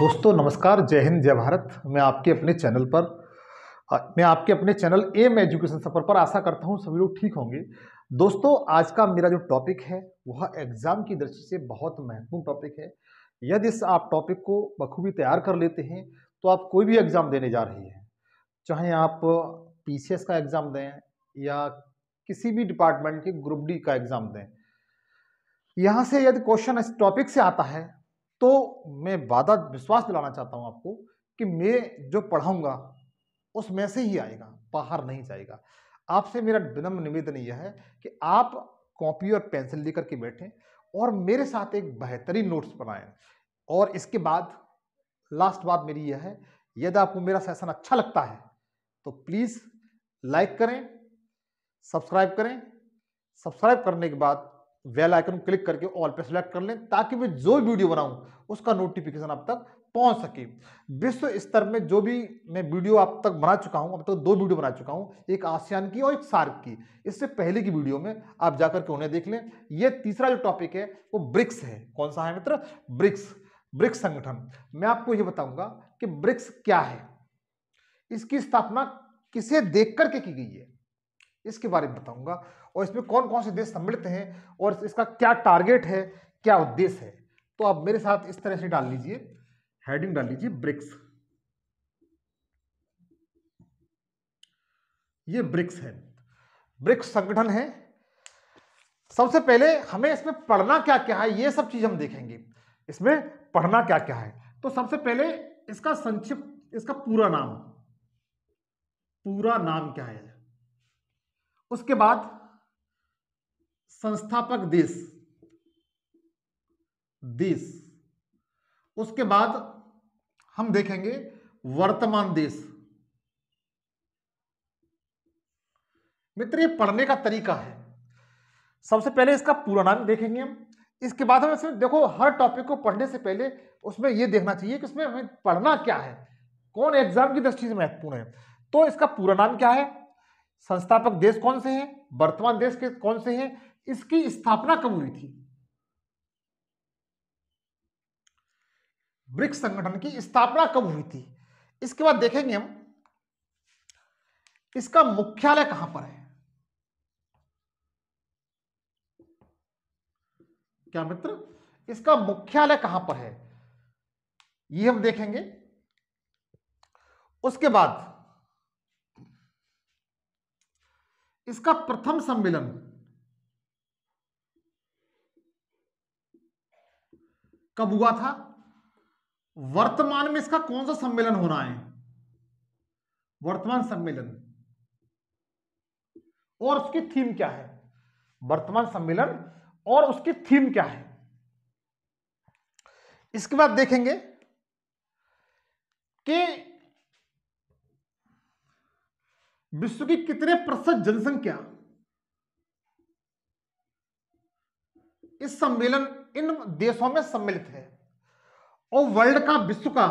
दोस्तों नमस्कार जय हिंद जय भारत मैं आपके अपने चैनल पर मैं आपके अपने चैनल एम एजुकेशन सफर पर आशा करता हूँ सभी लोग ठीक होंगे दोस्तों आज का मेरा जो टॉपिक है वह एग्ज़ाम की दृष्टि से बहुत महत्वपूर्ण टॉपिक है यदि आप टॉपिक को बखूबी तैयार कर लेते हैं तो आप कोई भी एग्ज़ाम देने जा रहे हैं चाहे आप पी का एग्ज़ाम दें या किसी भी डिपार्टमेंट के ग्रुप डी का एग्ज़ाम दें यहाँ से यदि क्वेश्चन इस टॉपिक से आता है तो मैं वादा विश्वास दिलाना चाहता हूँ आपको कि मैं जो पढ़ाऊँगा उसमें से ही आएगा बाहर नहीं जाएगा आपसे मेरा विनम्र निवेदन यह है कि आप कॉपी और पेंसिल लेकर के बैठें और मेरे साथ एक बेहतरीन नोट्स बनाएं और इसके बाद लास्ट बात मेरी यह है यदि आपको मेरा सेशन अच्छा लगता है तो प्लीज़ लाइक करें सब्सक्राइब करें सब्सक्राइब करने के बाद वेल आइकन क्लिक करके ऑल पे सेलेक्ट कर लें ताकि मैं जो वीडियो बनाऊं उसका नोटिफिकेशन आप तक पहुंच सके विश्व स्तर में जो भी मैं वीडियो आप तक बना चुका हूं अब तक दो वीडियो बना चुका हूं एक आसियान की और एक सार्क की इससे पहले की वीडियो में आप जाकर के उन्हें देख लें यह तीसरा जो टॉपिक है वो ब्रिक्स है कौन सा है मित्र ब्रिक्स ब्रिक्स संगठन मैं आपको यह बताऊंगा कि ब्रिक्स क्या है इसकी स्थापना किसे देख करके की गई है इसके बारे में बताऊंगा और इसमें कौन कौन से देश सम्मिलित हैं और इसका क्या टारगेट है क्या उद्देश्य है तो आप मेरे साथ इस तरह से डाल लीजिए हेडिंग डाल लीजिए ब्रिक्स ये ब्रिक्स है ब्रिक्स संगठन है सबसे पहले हमें इसमें पढ़ना क्या क्या है ये सब चीज हम देखेंगे इसमें पढ़ना क्या क्या है तो सबसे पहले इसका संक्षिप्त इसका पूरा नाम पूरा नाम क्या है उसके बाद संस्थापक देश देश उसके बाद हम देखेंगे वर्तमान देश मित्र ये पढ़ने का तरीका है सबसे पहले इसका पूरा नाम देखेंगे हम इसके बाद हम इसमें देखो हर टॉपिक को पढ़ने से पहले उसमें यह देखना चाहिए कि उसमें हमें पढ़ना क्या है कौन एग्जाम की दृष्टि से महत्वपूर्ण है तो इसका पूरा नाम क्या है संस्थापक देश कौन से हैं वर्तमान देश के कौन से हैं इसकी स्थापना कब हुई थी ब्रिक्स संगठन की स्थापना कब हुई थी इसके बाद देखेंगे हम इसका मुख्यालय कहां पर है क्या मित्र इसका मुख्यालय कहां पर है ये हम देखेंगे उसके बाद इसका प्रथम सम्मेलन कब हुआ था वर्तमान में इसका कौन सा सम्मेलन होना है वर्तमान सम्मेलन और उसकी थीम क्या है वर्तमान सम्मेलन और उसकी थीम क्या है इसके बाद देखेंगे कि विश्व की कितने प्रतिशत जनसंख्या इस सम्मेलन इन देशों में सम्मिलित है और वर्ल्ड का विश्व का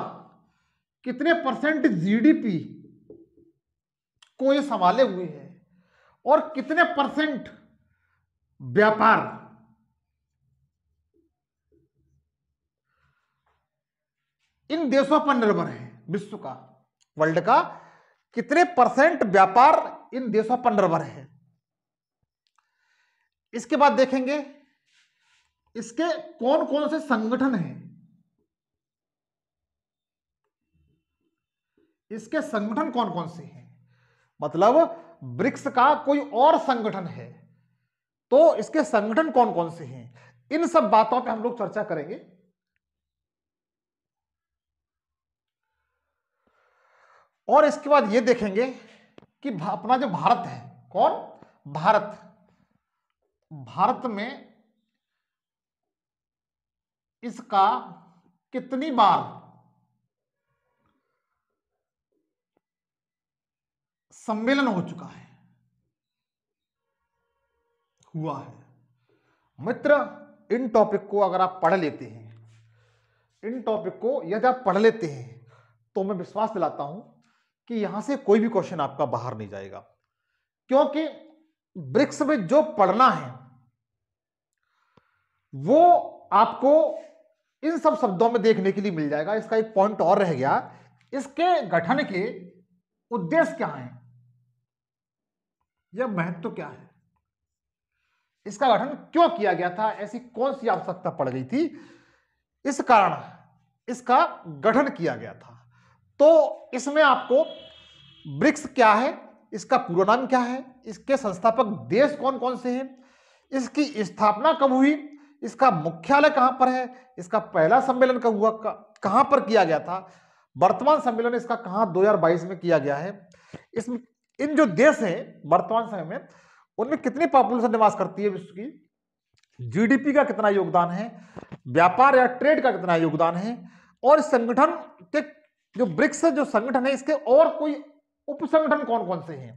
कितने परसेंट जीडीपी को ये संभाले हुए है और कितने परसेंट व्यापार इन देशों पर निर्भर है विश्व का वर्ल्ड का कितने परसेंट व्यापार इन देशों पर निर्भर है इसके बाद देखेंगे इसके कौन कौन से संगठन हैं इसके संगठन कौन कौन से हैं मतलब ब्रिक्स का कोई और संगठन है तो इसके संगठन कौन कौन से हैं इन सब बातों पे हम लोग चर्चा करेंगे और इसके बाद ये देखेंगे कि अपना जो भारत है कौन भारत भारत में इसका कितनी बार सम्मेलन हो चुका है हुआ है मित्र इन टॉपिक को अगर आप पढ़ लेते हैं इन टॉपिक को यदि आप पढ़ लेते हैं तो मैं विश्वास दिलाता हूं कि यहां से कोई भी क्वेश्चन आपका बाहर नहीं जाएगा क्योंकि ब्रिक्स में जो पढ़ना है वो आपको इन सब शब्दों में देखने के लिए मिल जाएगा इसका एक पॉइंट और रह गया इसके गठन के उद्देश्य क्या है यह महत्व क्या है इसका गठन क्यों किया गया था ऐसी कौन सी आवश्यकता पड़ गई थी इस कारण इसका गठन किया गया था तो इसमें आपको ब्रिक्स क्या है इसका पूरा नाम क्या है इसके संस्थापक देश कौन कौन से हैं इसकी स्थापना कब हुई इसका मुख्यालय कहां पर है इसका पहला सम्मेलन कब हुआ कहां पर किया गया था वर्तमान सम्मेलन इसका कहां 2022 में किया गया है इसमें इन जो देश हैं वर्तमान समय में उनमें कितनी पॉपुलेशन निवास करती है विश्व की जीडीपी का कितना योगदान है व्यापार या ट्रेड का कितना योगदान है और संगठन के जो ब्रिक्स जो संगठन है इसके और कोई उप कौन कौन से हैं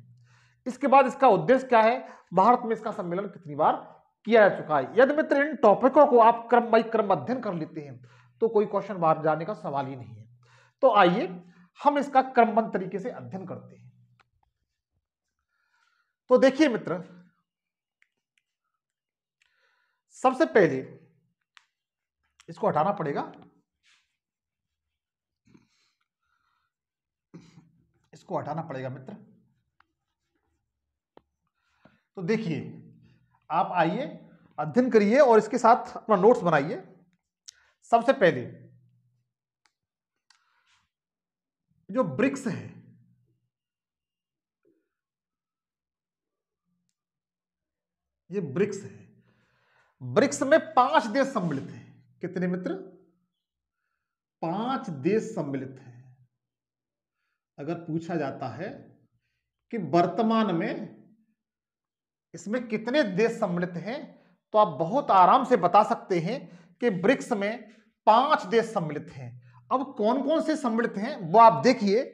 इसके बाद इसका उद्देश्य क्या है भारत में इसका सम्मेलन कितनी बार किया जा चुका है यदि मित्र इन टॉपिकों को आप क्रम बाई क्रम अध्ययन कर लेते हैं तो कोई क्वेश्चन बाहर जाने का सवाल ही नहीं है तो आइए हम इसका क्रमबद्ध तरीके से अध्ययन करते हैं तो देखिए मित्र सबसे पहले इसको हटाना पड़ेगा इसको हटाना पड़ेगा मित्र तो देखिए आप आइए अध्ययन करिए और इसके साथ अपना नोट्स बनाइए सबसे पहले जो ब्रिक्स है ये ब्रिक्स है ब्रिक्स में पांच देश सम्मिलित हैं कितने मित्र पांच देश सम्मिलित हैं अगर पूछा जाता है कि वर्तमान में इसमें कितने देश सम्मिलित हैं तो आप बहुत आराम से बता सकते हैं कि ब्रिक्स में पांच देश सम्मिलित हैं अब कौन कौन से सम्मिलित हैं वो आप देखिए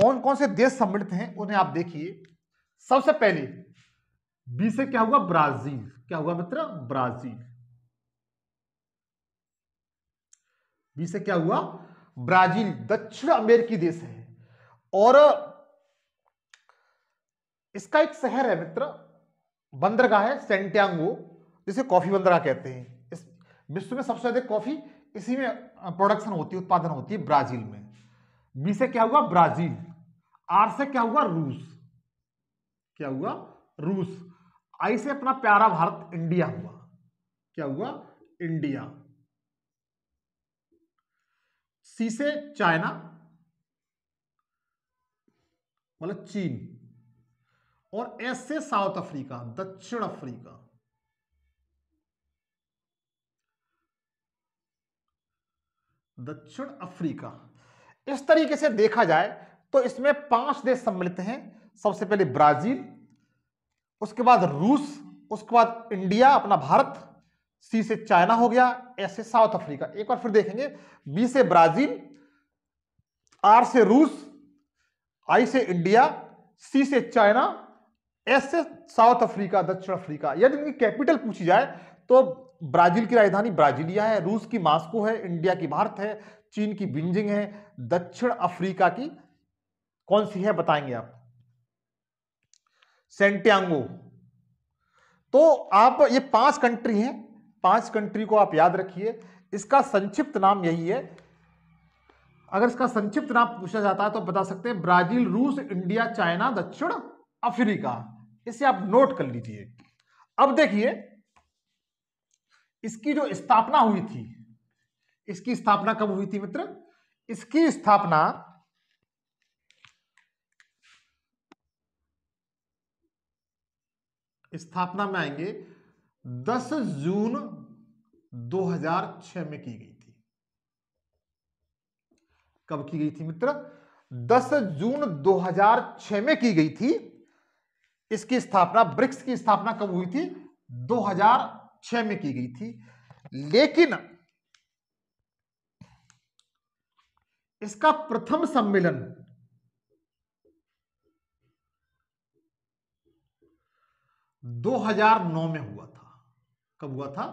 कौन कौन से देश सम्मिलित हैं उन्हें आप देखिए सबसे पहले बी से क्या हुआ ब्राजील क्या हुआ मित्र ब्राजील बी से क्या हुआ ब्राजील दक्षिण अमेरिकी देश है और इसका एक शहर है मित्र बंदरगाह है सेंटियांगो जिसे कॉफी बंदरगाह कहते हैं इस विश्व में सबसे अधिक कॉफी इसी में प्रोडक्शन होती है उत्पादन होती है ब्राजील में बी से क्या हुआ ब्राजील आर से क्या हुआ रूस क्या हुआ रूस आई से अपना प्यारा भारत इंडिया हुआ क्या हुआ इंडिया सी से चाइना मतलब चीन और एस से साउथ अफ्रीका दक्षिण अफ्रीका दक्षिण अफ्रीका इस तरीके से देखा जाए तो इसमें पांच देश सम्मिलित हैं सबसे पहले ब्राजील उसके बाद रूस उसके बाद इंडिया अपना भारत सी से चाइना हो गया एस से साउथ अफ्रीका एक बार फिर देखेंगे बी से ब्राजील आर से रूस आई से इंडिया सी से चाइना ऐसे साउथ अफ्रीका दक्षिण अफ्रीका यदि इनकी कैपिटल पूछी जाए तो ब्राजील की राजधानी ब्राजीलिया है रूस की मास्को है इंडिया की भारत है चीन की बीजिंग है दक्षिण अफ्रीका की कौन सी है बताएंगे आप सेंटियांगो तो आप ये पांच कंट्री हैं पांच कंट्री को आप याद रखिए इसका संक्षिप्त नाम यही है अगर इसका संक्षिप्त नाम पूछा जाता है तो बता सकते हैं ब्राजील रूस इंडिया चाइना दक्षिण अफ्रीका इसे आप नोट कर लीजिए अब देखिए इसकी जो स्थापना हुई थी इसकी स्थापना कब हुई थी मित्र इसकी स्थापना स्थापना में आएंगे 10 जून 2006 में की गई थी कब की गई थी मित्र 10 जून 2006 में की गई थी इसकी स्थापना ब्रिक्स की स्थापना कब हुई थी 2006 में की गई थी लेकिन इसका प्रथम सम्मेलन दो हजार नौ में हुआ था कब हुआ था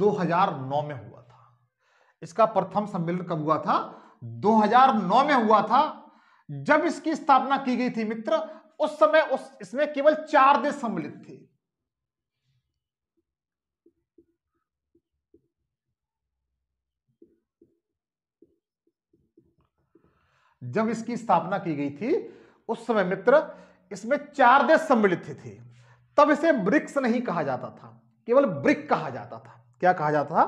दो हजार नौ में हुआ था इसका प्रथम सम्मेलन कब हुआ था दो हजार नौ में हुआ था जब इसकी स्थापना की गई थी मित्र उस समय उस इसमें केवल चार देश सम्मिलित थे जब इसकी स्थापना की गई थी उस समय मित्र इसमें चार देश सम्मिलित थे, थे तब इसे ब्रिक्स नहीं कहा जाता था केवल ब्रिक कहा जाता था क्या कहा जाता था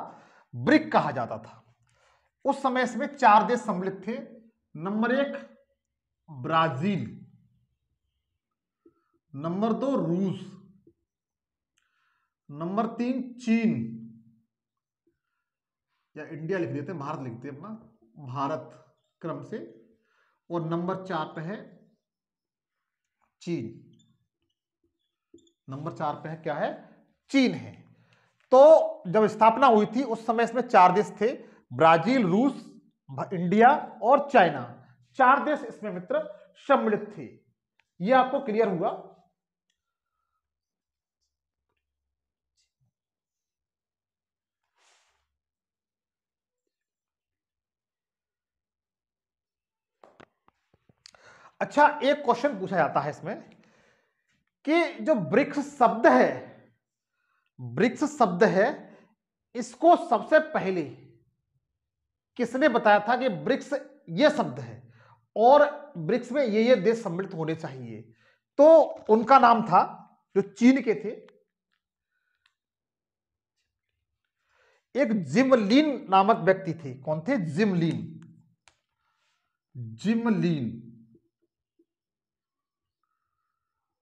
ब्रिक कहा जाता था उस समय इसमें चार देश सम्मिलित थे नंबर एक ब्राजील नंबर दो रूस नंबर तीन चीन या इंडिया लिख देते हैं भारत लिखते हैं अपना भारत क्रम से और नंबर चार पे है चीन नंबर चार पे है क्या है चीन है तो जब स्थापना हुई थी उस समय इसमें चार देश थे ब्राजील रूस इंडिया और चाइना चार देश इसमें मित्र सम्मिलित थे यह आपको क्लियर हुआ अच्छा एक क्वेश्चन पूछा जाता है इसमें कि जो ब्रिक्स शब्द है ब्रिक्स शब्द है इसको सबसे पहले किसने बताया था कि ब्रिक्स ये शब्द है और ब्रिक्स में ये ये देश सम्मिलित होने चाहिए तो उनका नाम था जो चीन के थे एक जिमलिन नामक व्यक्ति थे कौन थे जिमलिन जिमलिन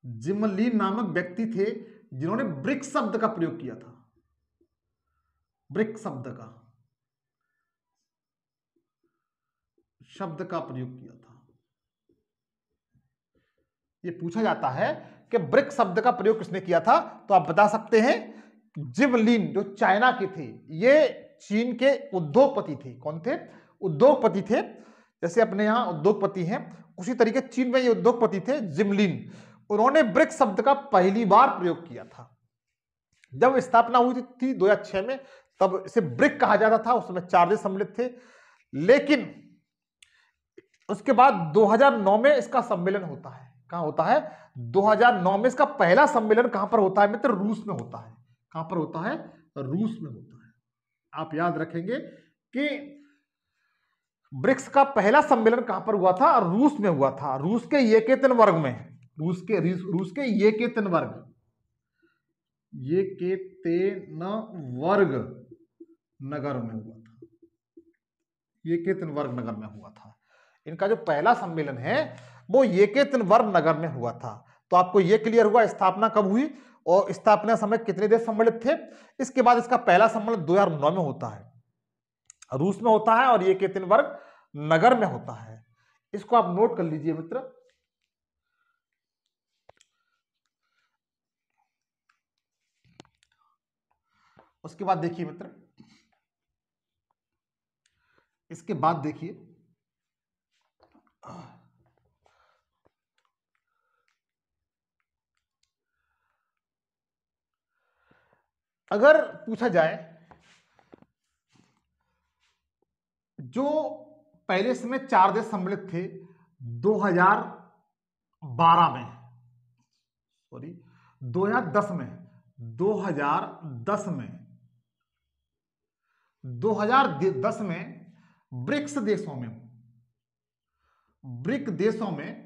जिमली नामक व्यक्ति थे जिन्होंने ब्रिक शब्द का प्रयोग किया था ब्रिक शब्द का शब्द का प्रयोग किया था ये पूछा जाता है कि ब्रिक शब्द का प्रयोग किसने किया था तो आप बता सकते हैं जिवलिन जो चाइना के थे ये चीन के उद्योगपति थे कौन थे उद्योगपति थे जैसे अपने यहां उद्योगपति हैं उसी तरीके चीन में ये उद्योगपति थे जिमलिन उन्होंने ब्रिक शब्द का पहली बार प्रयोग किया था जब स्थापना हुई थी दो हजार में तब इसे ब्रिक कहा जाता था उस समय चार देश सम्मिलित थे लेकिन उसके बाद 2009 में इसका सम्मेलन होता है कहा होता है 2009 में इसका पहला सम्मेलन कहां पर होता है मित्र रूस में होता है कहां पर होता है रूस में होता है आप याद रखेंगे कि ब्रिक्स का पहला सम्मेलन कहां पर हुआ था रूस में हुआ था रूस के ये में रूस के रूस के ये केतन वर्ग ये के तेन वर्ग नगर में हुआ था ये केतन वर्ग नगर में हुआ था इनका जो पहला सम्मेलन है वो ये केतन वर्ग नगर में हुआ था तो आपको ये क्लियर हुआ स्थापना कब हुई और स्थापना समय कितने देश सम्मिलित थे इसके बाद इसका पहला सम्मेलन 2009 में होता है रूस में होता है और ये केतन वर्ग नगर में होता है इसको आप नोट कर लीजिए मित्र उसके बाद देखिए मित्र इसके बाद देखिए अगर पूछा जाए जो पहले समय चार देश सम्मिलित थे 2012 में सॉरी 2010 में 2010 में 2010 में ब्रिक्स देशों में ब्रिक देशों में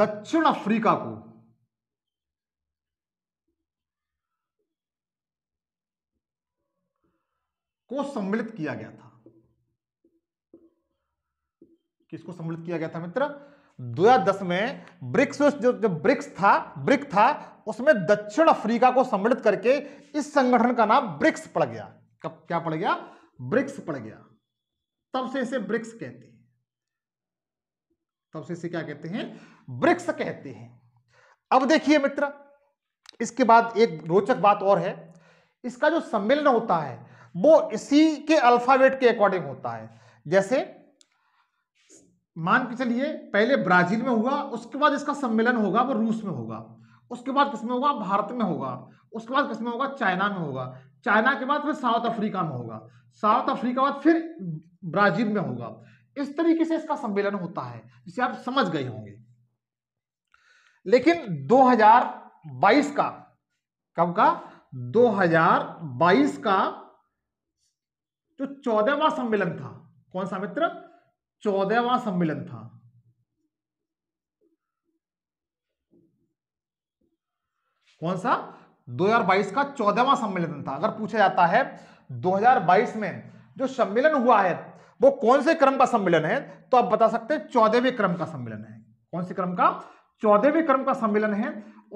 दक्षिण अफ्रीका को को सम्मिलित किया गया था किसको सम्मिलित किया गया था मित्र 2010 में ब्रिक्स जो जो ब्रिक्स था ब्रिक था उसमें दक्षिण अफ्रीका को सम्मिलित करके इस संगठन का नाम ब्रिक्स पड़ गया कब क्या पड़ गया ब्रिक्स पड़ गया तब से इसे ब्रिक्स कहते हैं तब से इसे क्या कहते हैं ब्रिक्स कहते हैं अब देखिए मित्र इसके बाद एक रोचक बात और है इसका जो सम्मेलन होता है वो इसी के अल्फाबेट के अकॉर्डिंग होता है जैसे मान के चलिए पहले ब्राजील में हुआ उसके बाद इसका सम्मेलन होगा वो रूस में होगा उसके बाद किसमें होगा भारत में होगा उसके बाद किसमें होगा चाइना में होगा चाइना के बाद फिर साउथ अफ्रीका में होगा साउथ अफ्रीका बाद फिर ब्राजील में होगा इस तरीके से इसका सम्मेलन होता है जिसे आप समझ गए होंगे लेकिन 2022 का कब का 2022 का जो चौदहवा सम्मेलन था कौन सा मित्र चौदहवा सम्मेलन था कौन सा 2022 का चौदहवा सम्मेलन था अगर पूछा जाता है 2022 में जो सम्मेलन हुआ है वो कौन से क्रम का सम्मेलन है तो आप बता सकते हैं चौदहवें क्रम का सम्मेलन है कौन से क्रम का चौदहवें क्रम का सम्मेलन है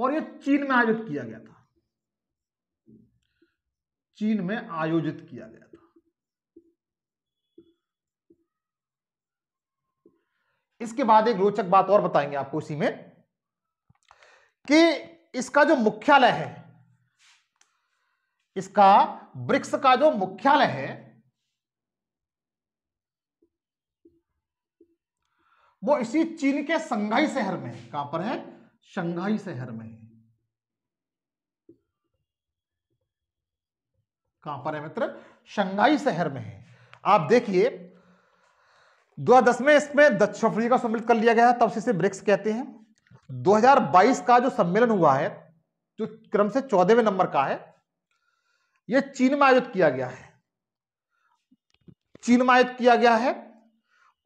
और ये चीन में आयोजित किया गया था चीन में आयोजित किया गया था इसके बाद एक रोचक बात और बताएंगे आपको इसी में कि इसका जो मुख्यालय है इसका ब्रिक्स का जो मुख्यालय है वो इसी चीन के शंघाई शहर में कहां पर है शंघाई शहर में कहां पर है मित्र शंघाई शहर में है आप देखिए 2010 में इसमें दक्षिण अफ्रीका सम्मिलित कर लिया गया है तब से इसे ब्रिक्स कहते हैं 2022 का जो सम्मेलन हुआ है जो क्रम से चौदहवें नंबर का है यह चीन में आयोजित किया गया है चीन में आयोजित किया गया है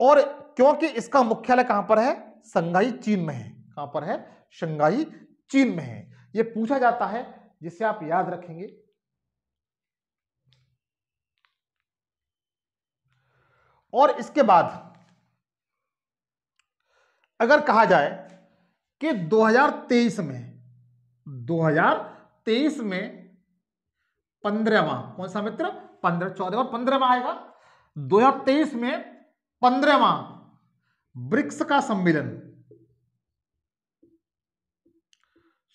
और क्योंकि इसका मुख्यालय कहां पर है संघाई चीन में है कहां पर है संघाई चीन में है यह पूछा जाता है जिसे आप याद रखेंगे और इसके बाद अगर कहा जाए कि 2023 में 2023 में पंद्रहवा कौन सा मित्र पंद्रह चौदहवा पंद्रहवा आएगा 2023 में पंद्रहवा ब्रिक्स का सम्मेलन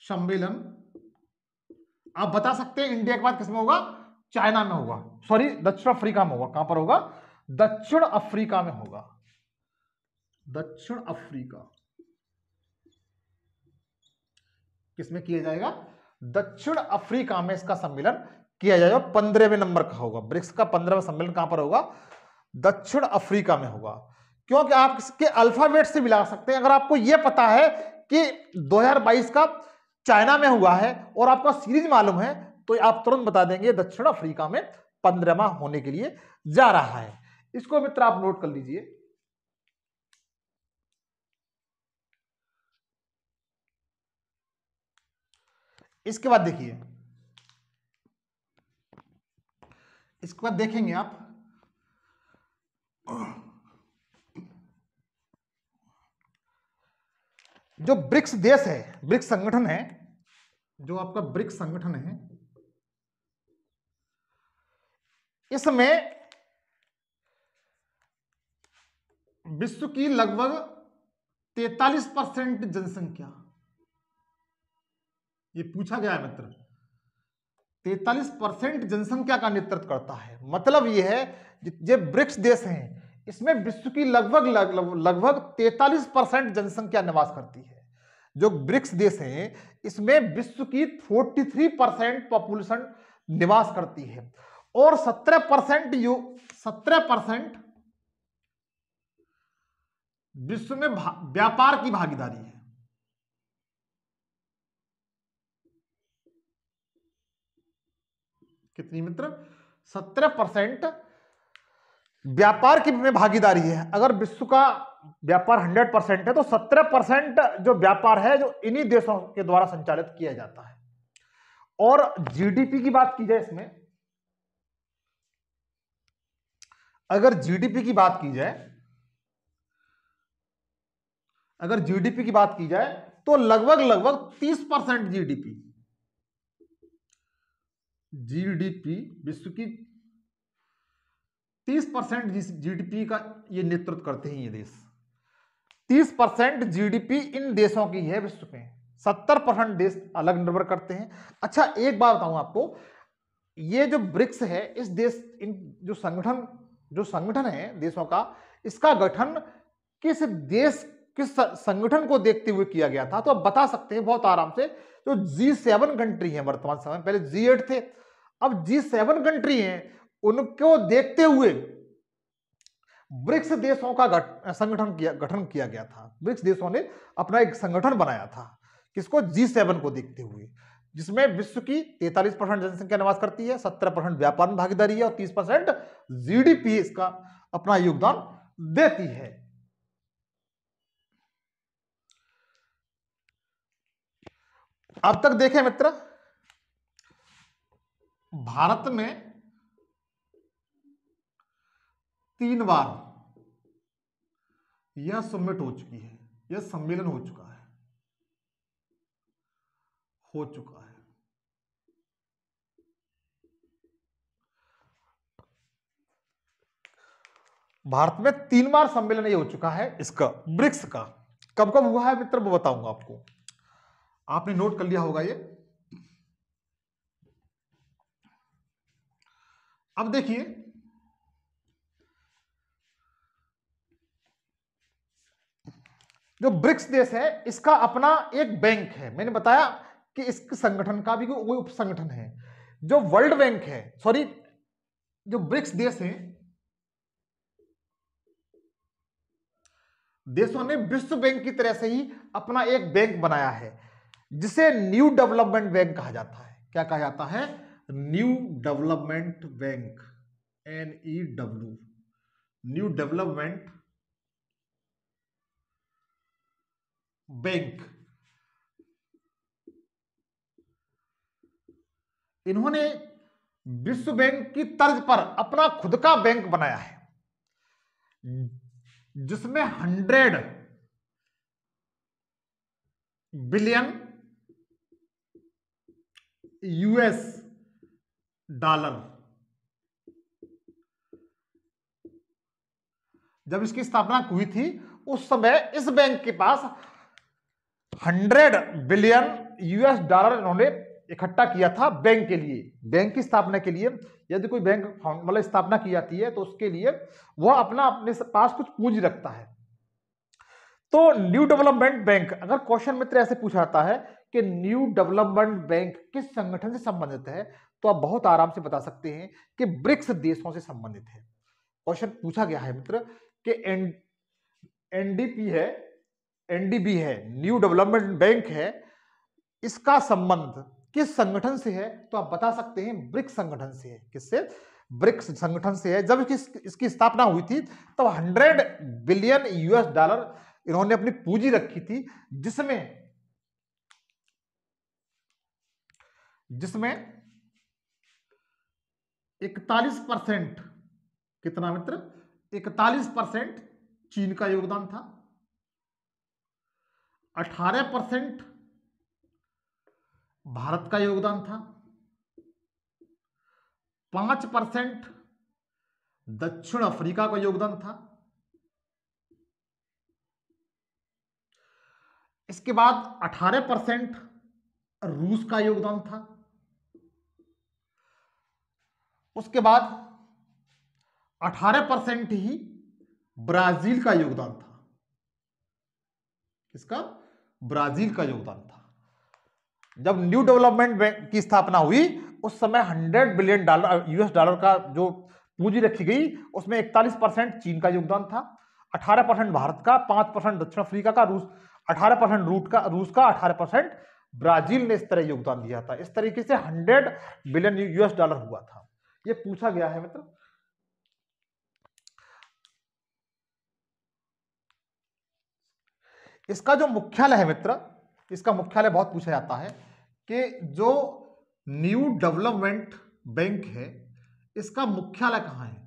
सम्मेलन आप बता सकते हैं इंडिया के बाद किसमें होगा चाइना में होगा सॉरी दक्षिण अफ्रीका में होगा कहां पर होगा दक्षिण अफ्रीका में होगा दक्षिण अफ्रीका किसमें किया जाएगा दक्षिण अफ्रीका में इसका सम्मेलन किया जाएगा पंद्रहवें नंबर का होगा ब्रिक्स का पंद्रहवा सम्मेलन कहां पर होगा दक्षिण अफ्रीका में होगा क्योंकि आप इसके अल्फाबेट से मिला सकते हैं अगर आपको यह पता है कि 2022 का चाइना में हुआ है और आपका सीरीज मालूम है तो आप तुरंत बता देंगे दक्षिण अफ्रीका में पंद्रहवा होने के लिए जा रहा है इसको मित्र आप नोट कर लीजिए इसके बाद देखिए इसके बाद देखेंगे आप जो ब्रिक्स देश है ब्रिक्स संगठन है जो आपका ब्रिक्स संगठन है इसमें विश्व की लगभग 43 परसेंट जनसंख्या ये पूछा गया है मित्र 43 परसेंट जनसंख्या का नेतृत्व करता है मतलब ये है ये ब्रिक्स देश हैं इसमें विश्व की लगभग लगभग 43 परसेंट जनसंख्या निवास करती है जो ब्रिक्स देश हैं इसमें विश्व की 43 परसेंट पॉपुलेशन निवास करती है और 17 परसेंट यू सत्रह परसेंट विश्व में व्यापार की भागीदारी है कितनी मित्र सत्रह परसेंट व्यापार की में भागीदारी है अगर विश्व का व्यापार हंड्रेड परसेंट है तो सत्रह परसेंट जो व्यापार है जो इन्हीं देशों के द्वारा संचालित किया जाता है और जीडीपी की बात की जाए इसमें अगर जीडीपी की बात की जाए अगर जीडीपी की बात की जाए तो लगभग लगभग 30 परसेंट जीडीपी जीडीपी विश्व की 30 परसेंट जीडीपी का ये नेतृत्व करते हैं ये देश 30 परसेंट जीडीपी इन देशों की है विश्व में 70 परसेंट देश अलग निर्भर करते हैं अच्छा एक बात बताऊं आपको ये जो ब्रिक्स है इस देश इन जो संगठन जो संगठन है देशों का इसका गठन किस देश किस संगठन को देखते हुए किया गया था तो आप बता सकते हैं बहुत आराम से जो जी सेवन कंट्री है वर्तमान समय पहले जी एट थे अब जी सेवन कंट्री है उनको देखते हुए ब्रिक्स देशों का संगठन किया गठन किया गया था ब्रिक्स देशों ने अपना एक संगठन बनाया था किसको जी सेवन को देखते हुए जिसमें विश्व की 43 परसेंट जनसंख्या निवास करती है 17 परसेंट व्यापार में भागीदारी है और 30 परसेंट जी इसका अपना योगदान देती है अब तक देखें मित्र भारत में तीन बार यह सुमिट हो चुकी है यह सम्मेलन हो चुका है हो चुका है भारत में तीन बार सम्मेलन ये हो चुका है इसका ब्रिक्स का कब कब हुआ है मित्र बताऊंगा आपको आपने नोट कर लिया होगा ये अब देखिए जो ब्रिक्स देश है इसका अपना एक बैंक है मैंने बताया कि इस संगठन का भी कोई उप संगठन है जो वर्ल्ड बैंक है सॉरी जो ब्रिक्स देश है देशों ने विश्व बैंक की तरह से ही अपना एक बैंक बनाया है जिसे न्यू डेवलपमेंट बैंक कहा जाता है क्या कहा जाता है New Development Bank N E W New Development Bank इन्होंने विश्व बैंक की तर्ज पर अपना खुद का बैंक बनाया है जिसमें हंड्रेड बिलियन यूएस डॉलर जब इसकी स्थापना हुई थी उस समय इस बैंक के पास 100 बिलियन यूएस डॉलर इन्होंने इकट्ठा किया था बैंक के लिए बैंक की स्थापना के लिए यदि कोई बैंक मतलब स्थापना की जाती है तो उसके लिए वह अपना अपने पास कुछ पूंजी रखता है तो न्यू डेवलपमेंट बैंक अगर क्वेश्चन मित्र ऐसे पूछा जाता है कि न्यू डेवलपमेंट बैंक किस संगठन से संबंधित है तो आप बहुत आराम से बता सकते हैं कि ब्रिक्स देशों से संबंधित है क्वेश्चन पूछा गया है मित्र कि एनडीपी है एनडीबी है न्यू डेवलपमेंट बैंक है इसका संबंध किस संगठन से है तो आप बता सकते हैं ब्रिक्स संगठन से है किससे ब्रिक्स संगठन से है जब इसकी इसकी स्थापना हुई थी तब तो 100 बिलियन यूएस डॉलर इन्होंने अपनी पूंजी रखी थी जिसमें जिसमें इकतालीस परसेंट कितना मित्र इकतालीस परसेंट चीन का योगदान था अठारह परसेंट भारत का योगदान था पांच परसेंट दक्षिण अफ्रीका का योगदान था इसके बाद 18 परसेंट रूस का योगदान था उसके बाद 18 परसेंट ही ब्राजील का योगदान था किसका ब्राजील का योगदान था जब न्यू डेवलपमेंट बैंक की स्थापना हुई उस समय 100 बिलियन डॉलर यूएस डॉलर का जो पूंजी रखी गई उसमें 41 परसेंट चीन का योगदान था 18 परसेंट भारत का 5 परसेंट दक्षिण अफ्रीका का रूस 18 परसेंट रूट का रूस का 18 परसेंट ब्राजील ने इस तरह योगदान दिया था इस तरीके से 100 बिलियन यूएस डॉलर हुआ था ये पूछा गया है मित्र इसका जो मुख्यालय है मित्र इसका मुख्यालय बहुत पूछा जाता है कि जो न्यू डेवलपमेंट बैंक है इसका मुख्यालय कहां है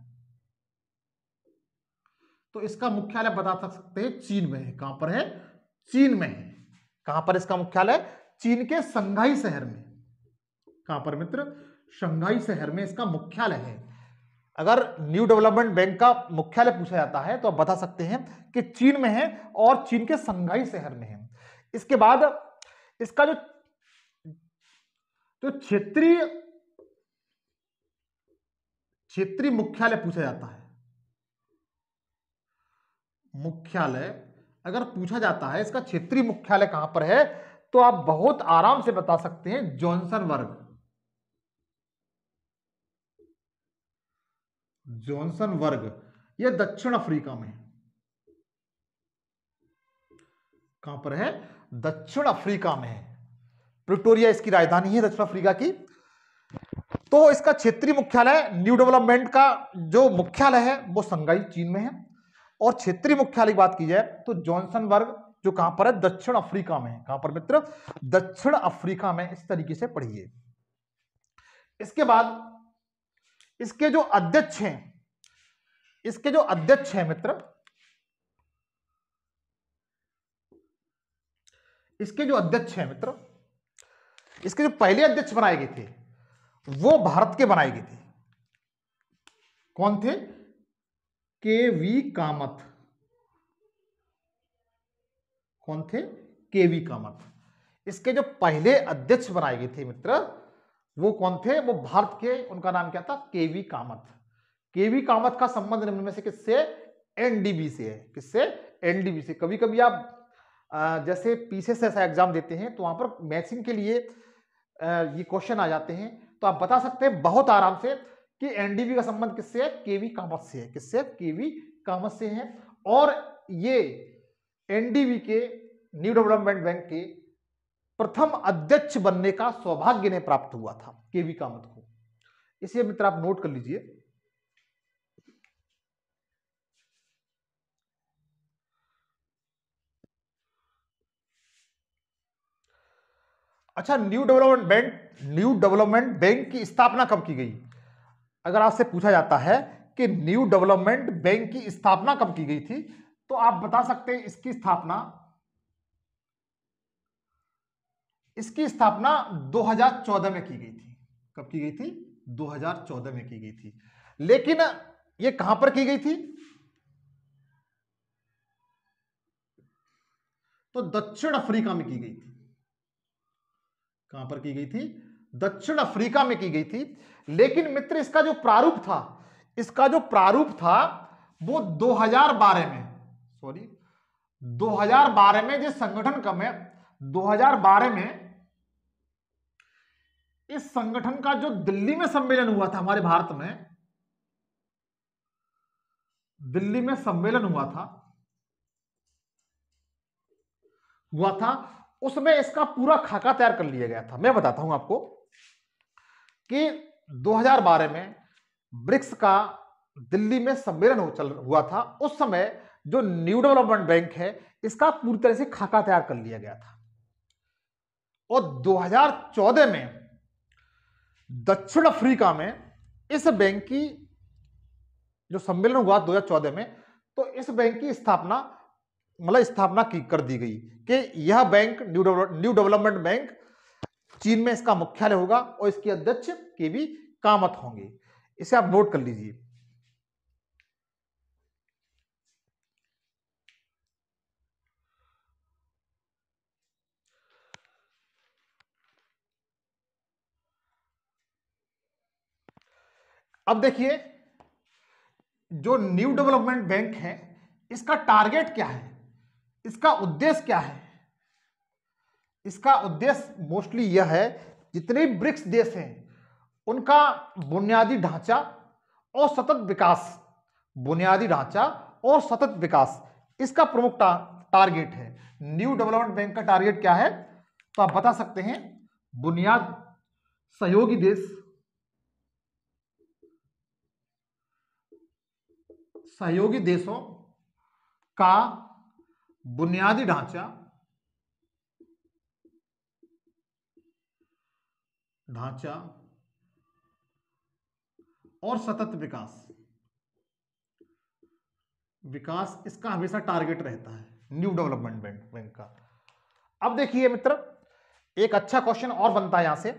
तो इसका मुख्यालय बता सकते हैं चीन में है कहां पर है चीन में है कहां पर इसका मुख्यालय चीन के संघाई शहर में कहां पर मित्र शंघाई शहर में इसका मुख्यालय है अगर न्यू डेवलपमेंट बैंक का मुख्यालय पूछा जाता है तो आप बता सकते हैं कि चीन में है और चीन के संघाई शहर में है इसके बाद इसका जो जो तो क्षेत्रीय क्षेत्रीय मुख्यालय पूछा जाता है मुख्यालय अगर पूछा जाता है इसका क्षेत्रीय मुख्यालय कहां पर है तो आप बहुत आराम से बता सकते हैं जॉनसन वर्ग जॉनसन वर्ग ये दक्षिण अफ्रीका में कहां पर है दक्षिण अफ्रीका में है प्रिटोरिया इसकी राजधानी है दक्षिण अफ्रीका की तो इसका क्षेत्रीय मुख्यालय न्यू डेवलपमेंट का जो मुख्यालय है वो संघाई चीन में है और क्षेत्रीय मुख्यालय की बात की जाए तो जॉनसन वर्ग जो कहां पर है दक्षिण अफ्रीका में कहां पर मित्र दक्षिण अफ्रीका में इस तरीके से पढ़िए इसके बाद इसके जो अध्यक्ष हैं इसके जो अध्यक्ष हैं मित्र इसके जो अध्यक्ष हैं मित्र इसके जो पहले अध्यक्ष बनाए गए थे वो भारत के बनाए गए थे कौन थे के वी कामत कौन थे के वी कामत इसके जो पहले अध्यक्ष बनाए गए थे मित्र वो कौन थे वो भारत के उनका नाम क्या था केवी कामत केवी कामत का संबंध निम्न में से किससे एनडीबी से है किससे एनडीबी से कभी कभी आप जैसे पीसीएस से ऐसा एग्जाम देते हैं तो वहां पर मैचिंग के लिए ये क्वेश्चन आ जाते हैं तो आप बता सकते हैं बहुत आराम से कि एनडीबी का संबंध किससे है केवी कामत से है किससे केवी कामत से है और ये एनडीबी के न्यू डेवलपमेंट बैंक के प्रथम अध्यक्ष बनने का सौभाग्य ने प्राप्त हुआ था केवी कामत को इसे मित्र आप नोट कर लीजिए अच्छा New Development Bank New Development Bank की स्थापना कब की गई अगर आपसे पूछा जाता है कि न्यू डेवलपमेंट बैंक की स्थापना कब की गई थी तो आप बता सकते हैं इसकी स्थापना इसकी स्थापना 2014 में की गई थी कब की गई थी 2014 में की गई थी लेकिन ये कहां पर की गई थी तो दक्षिण अफ्रीका में की गई थी कहां पर की गई थी दक्षिण अफ्रीका में की गई थी लेकिन मित्र इसका जो प्रारूप था इसका जो प्रारूप था वो 2012 में सॉरी 2012 में जिस संगठन का मैं 2012 में इस संगठन का जो दिल्ली में सम्मेलन हुआ था हमारे भारत में दिल्ली में सम्मेलन हुआ था हुआ था उसमें इसका पूरा खाका तैयार कर लिया गया था मैं बताता हूं आपको कि 2012 में ब्रिक्स का दिल्ली में सम्मेलन चल हुआ था उस समय जो न्यू डेवलपमेंट बैंक है इसका पूरी तरह से खाका तैयार कर लिया गया था और 2014 में दक्षिण अफ्रीका में इस बैंक की जो सम्मेलन हुआ 2014 में तो इस बैंक की स्थापना मतलब स्थापना की कर दी गई कि यह bank New New Development Bank चीन में इसका मुख्यालय होगा और इसके अध्यक्ष के भी कामत होंगे इसे आप नोट कर लीजिए अब देखिए जो न्यू डेवलपमेंट बैंक है इसका टारगेट क्या है इसका उद्देश्य क्या है इसका उद्देश्य मोस्टली यह है जितने ब्रिक्स देश हैं उनका बुनियादी ढांचा और सतत विकास बुनियादी ढांचा और सतत विकास इसका प्रमुख टारगेट है न्यू डेवलपमेंट बैंक का टारगेट क्या है तो आप बता सकते हैं बुनियाद सहयोगी देश सहयोगी देशों का बुनियादी ढांचा ढांचा और सतत विकास विकास इसका हमेशा टारगेट रहता है न्यू डेवलपमेंट बैंक का अब देखिए मित्र एक अच्छा क्वेश्चन और बनता है यहां से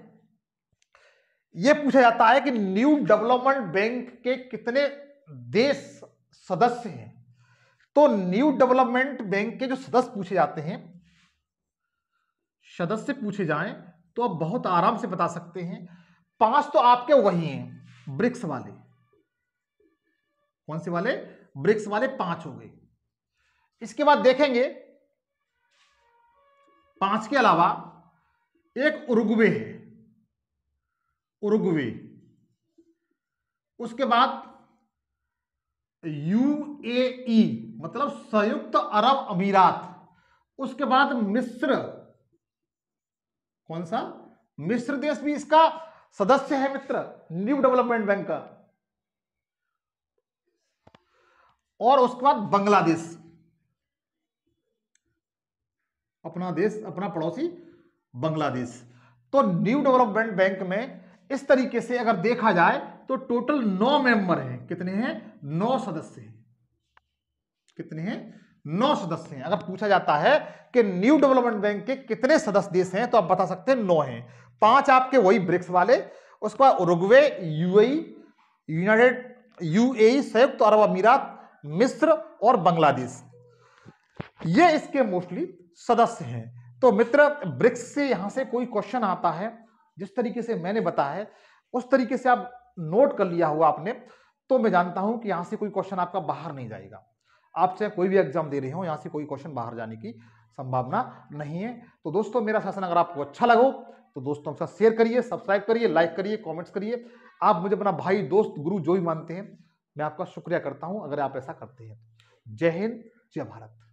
यह पूछा जाता है कि न्यू डेवलपमेंट बैंक के कितने देश सदस्य हैं तो न्यू डेवलपमेंट बैंक के जो सदस्य पूछे जाते हैं सदस्य पूछे जाएं तो आप बहुत आराम से बता सकते हैं पांच तो आपके वही हैं ब्रिक्स वाले कौन से वाले ब्रिक्स वाले पांच हो गए इसके बाद देखेंगे पांच के अलावा एक उरुग्वे है उरुग्वे उसके बाद यूएई e, मतलब संयुक्त अरब अमीरात उसके बाद मिस्र कौन सा मिस्र देश भी इसका सदस्य है मित्र न्यू डेवलपमेंट बैंक का और उसके बाद बांग्लादेश अपना देश अपना पड़ोसी बांग्लादेश तो न्यू डेवलपमेंट बैंक में इस तरीके से अगर देखा जाए तो टोटल नौ मेंबर हैं कितने हैं नौ सदस्य हैं कितने हैं नौ सदस्य हैं अगर पूछा जाता है कि न्यू डेवलपमेंट बैंक के कितने सदस्य देश हैं तो आप बता सकते हैं नौ हैं पांच आपके वही ब्रिक्स वाले उसके बाद उरुग्वे यूएई यूनाइटेड यूएई संयुक्त तो अरब अमीरात मिस्र और बांग्लादेश ये इसके मोस्टली सदस्य हैं तो मित्र ब्रिक्स से यहां से कोई क्वेश्चन आता है जिस तरीके से मैंने बताया उस तरीके से आप नोट कर लिया हुआ आपने तो मैं जानता हूं कि यहां से कोई क्वेश्चन आपका बाहर नहीं जाएगा आप चाहे कोई भी एग्जाम दे रहे हो यहां से कोई क्वेश्चन बाहर जाने की संभावना नहीं है तो दोस्तों मेरा शासन अगर आपको अच्छा लगो तो दोस्तों के साथ शेयर करिए सब्सक्राइब करिए लाइक करिए कॉमेंट्स करिए आप मुझे अपना भाई दोस्त गुरु जो भी मानते हैं मैं आपका शुक्रिया करता हूं अगर आप ऐसा करते हैं जय हिंद जय भारत